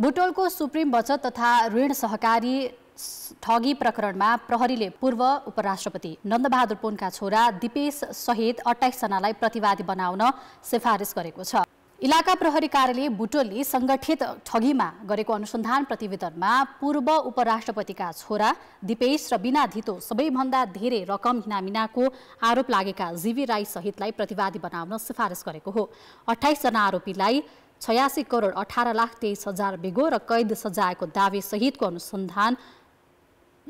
भुटोलको supreme बचत तथा ऋण सहकारी ठगी प्रकरणमा प्रहरीले पूर्व उपराष्ट्रपति नन्दबहादुर पोनका छोरा दिपेश सहित अठाइसजनालाई प्रतिवादी बनाउन सिफारिस गरेको छ इलाका प्रहरी कार्यालय बुटोलले सङ्गठित ठगीमा गरेको अनुसन्धान प्रतिवेदनमा पूर्व उपराष्ट्रपतिका छोरा दिपेश र बिना धितो सबैभन्दा धेरै रकम हिनामिनाको आरोप लागेका जीवी राई सहितलाई प्रतिवादी बनाउन सिफारिस गरेको हो अठाइसजना आरोपीलाई छयासी करोड अठार लाख तेइस हजार बेगो र कैद सजायको दावीसहितको अनुसन्धान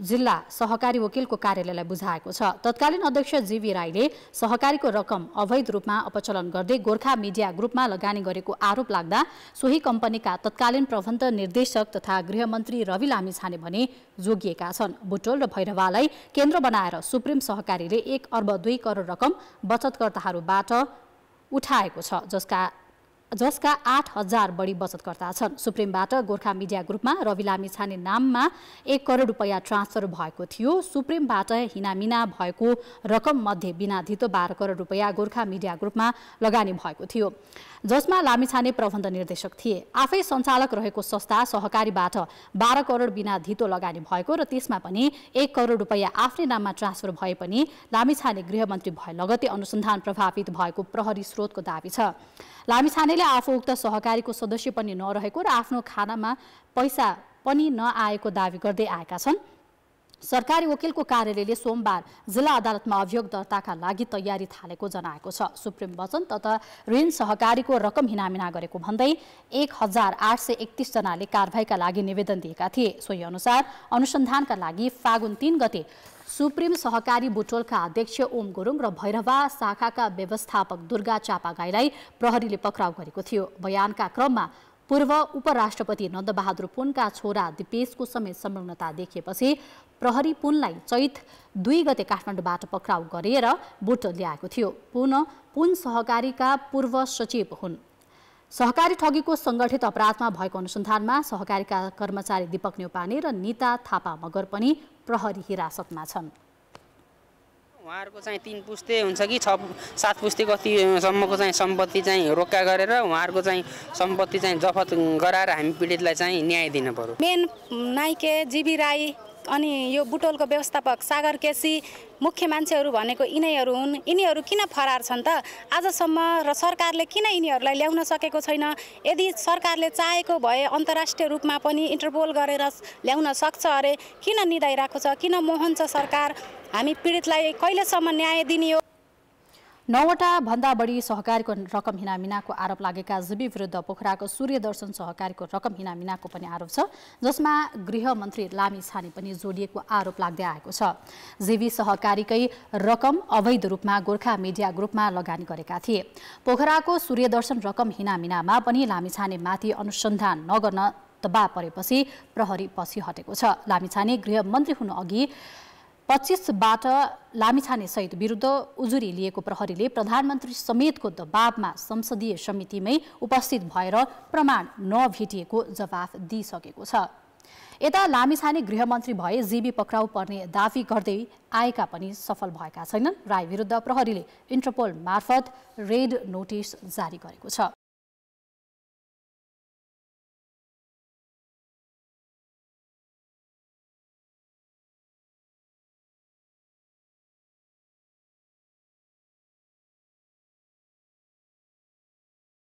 जिल्ला सहकारी वकिलको कार्यालयलाई बुझाएको छ तत्कालीन अध्यक्ष जीवी राईले सहकारीको रकम अवैध रूपमा अपचलन गर्दै गोर्खा मिडिया ग्रुपमा लगानी गरेको आरोप लाग्दा सोही कम्पनीका तत्कालीन प्रबन्ध निर्देशक तथा गृहमन्त्री रवि लामी छाने भने जोगिएका छन् बुटोल र भैरवालाई केन्द्र बनाएर सुप्रिम सहकारीले एक अर्ब दुई करोड रकम बचतकर्ताहरूबाट उठाएको छ जसका जसका आठ हजार बढी बचतकर्ता छन् सुप्रिमबाट गोर्खा मिडिया ग्रुपमा रवि लामी छाने नाममा एक करोड रुपियाँ ट्रान्सफर भएको थियो सुप्रिमबाट हिनामिना भएको रकम मध्ये बिना धितो बाह्र करोड रुपियाँ गोर्खा मिडिया ग्रुपमा लगानी भएको थियो जसमा लामिछाने प्रबन्ध निर्देशक थिए आफै सञ्चालक रहेको संस्था सहकारीबाट बाह्र करोड बिना धितो लगानी भएको र त्यसमा पनि एक करोड रुपियाँ आफ्नै नाममा ट्रान्सफर भए पनि लामिछाने गृहमन्त्री भए लगतै अनुसन्धान प्रभावित भएको प्रहरी स्रोतको दावी छ लामिछाने तपाईँले आफू उक्त सहकारीको सदस्य पनि नरहेको र आफ्नो खानामा पैसा पनि नआएको दावी गर्दै आएका छन् सरकारी वकिलको कार्यालयले सोमबार जिल्ला अदालतमा अभियोग दर्ताका लागि तयारी थालेको जनाएको छ सुप्रिम वचन तथा ऋण सहकारीको रकम हिनामिना गरेको भन्दै एक हजार आठ सय एकतिसजनाले कारवाहीका लागि निवेदन दिएका थिए सोही अनुसार अनुसन्धानका लागि फागुन तीन गते सुप्रिम सहकारी बुटोलका अध्यक्ष ओम गुरुङ र भैरवा शाखाका व्यवस्थापक दुर्गा चापागाईलाई प्रहरीले पक्राउ गरेको थियो बयानका क्रममा पूर्व उपराष्ट्रपति नन्दबहादुर पुनका छोरा दिपेशको समेत संलग्नता देखिएपछि प्रहरी पुनलाई चैत दुई गते काठमाडौँबाट पक्राउ गरेर बुटोल ल्याएको थियो पुन पुन सहकारीका पूर्व सचिव हुन् सहकारी ठगीको सङ्गठित अपराधमा भएको अनुसन्धानमा सहकारीका कर्मचारी दीपक न्यौपाने र नीता थापा मगर पनि प्रहरी हिरासतमा छन् उहाँहरूको चाहिँ तिन पुस्ते हुन्छ कि छ सात पुस्ते कतिसम्मको चाहिँ सम्पत्ति चाहिँ रोक्का गरेर उहाँहरूको चाहिँ सम्पत्ति चाहिँ जफत गराएर हामी पीडितलाई चाहिँ न्याय दिनु पर्यो मेन नाइके जिबी राई अनि यो बुटोलको व्यवस्थापक सागर केसी मुख्य मान्छेहरू भनेको यिनैहरू हुन् यिनीहरू किन फरार छन् त आजसम्म र सरकारले किन यिनीहरूलाई ल्याउन सकेको छैन यदि सरकारले चाहेको भए अन्तर्राष्ट्रिय रूपमा पनि इन्टरपोल गरेर ल्याउन सक्छ अरे किन निधाइरहेको छ किन मोहन छ सरकार हामी पीडितलाई कहिलेसम्म न्याय दिने हो नौवटा भन्दा बढी सहकारीको रकम हिनामिनाको आरोप लागेका जीवी विरुद्ध पोखराको सूर्यदर्शन सहकारीको रकम हिनामिनाको पनि आरोप छ जसमा गृहमन्त्री लामी छाने पनि जोडिएको आरोप लाग्दै आएको छ जीवी सहकारीकै रकम अवैध रूपमा गोर्खा मिडिया ग्रुपमा लगानी गरेका थिए पोखराको सूर्यदर्शन रकम हिनामिनामा पनि लामिछानेमाथि अनुसन्धान नगर्न दबाव परेपछि प्रहरी पछि हटेको छ लामिछाने गृहमन्त्री हुनु अघि पच्चिसबाट सहित विरुद्ध उजुरी लिएको प्रहरीले प्रधानमन्त्री समेतको दबावमा संसदीय समितिमै उपस्थित भएर प्रमाण नभेटिएको जवाफ दिइसकेको छ यता लामिछाने गृहमन्त्री भए जीबी पक्राउ पर्ने दावी गर्दै आएका पनि सफल भएका छैनन् राई विरुद्ध प्रहरीले इन्टरपोल मार्फत रेड नोटिस जारी गरेको छ